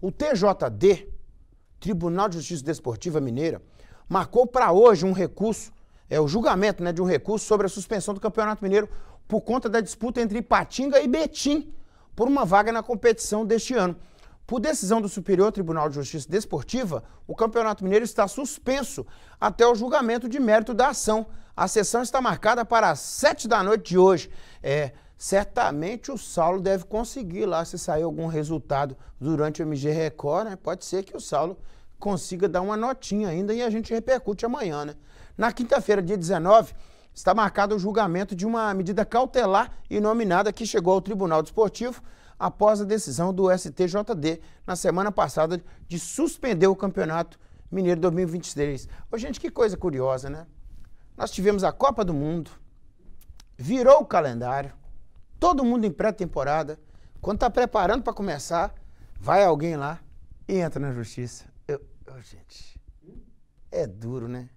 O TJD, Tribunal de Justiça Desportiva Mineira, marcou para hoje um recurso, é o julgamento né, de um recurso sobre a suspensão do Campeonato Mineiro por conta da disputa entre Ipatinga e Betim por uma vaga na competição deste ano. Por decisão do Superior Tribunal de Justiça Desportiva, o Campeonato Mineiro está suspenso até o julgamento de mérito da ação. A sessão está marcada para as sete da noite de hoje. É, certamente o Saulo deve conseguir lá, se sair algum resultado durante o MG Record, né? Pode ser que o Saulo consiga dar uma notinha ainda e a gente repercute amanhã, né? Na quinta-feira, dia 19, está marcado o julgamento de uma medida cautelar inominada que chegou ao Tribunal Desportivo após a decisão do STJD na semana passada de suspender o Campeonato Mineiro 2023. Ô, gente, que coisa curiosa, né? Nós tivemos a Copa do Mundo, virou o calendário, todo mundo em pré-temporada. Quando está preparando para começar, vai alguém lá e entra na justiça. Eu, eu, gente, é duro, né?